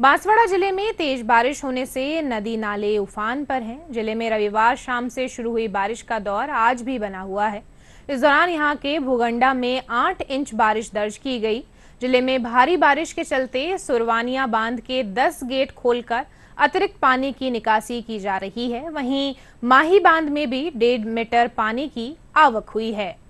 बांसवाड़ा जिले में तेज बारिश होने से नदी नाले उफान पर हैं जिले में रविवार शाम से शुरू हुई बारिश का दौर आज भी बना हुआ है इस दौरान यहां के भूगंडा में आठ इंच बारिश दर्ज की गई जिले में भारी बारिश के चलते सुरवानिया बांध के दस गेट खोलकर अतिरिक्त पानी की निकासी की जा रही है वहीं माही बांध में भी डेढ़ मीटर पानी की आवक हुई है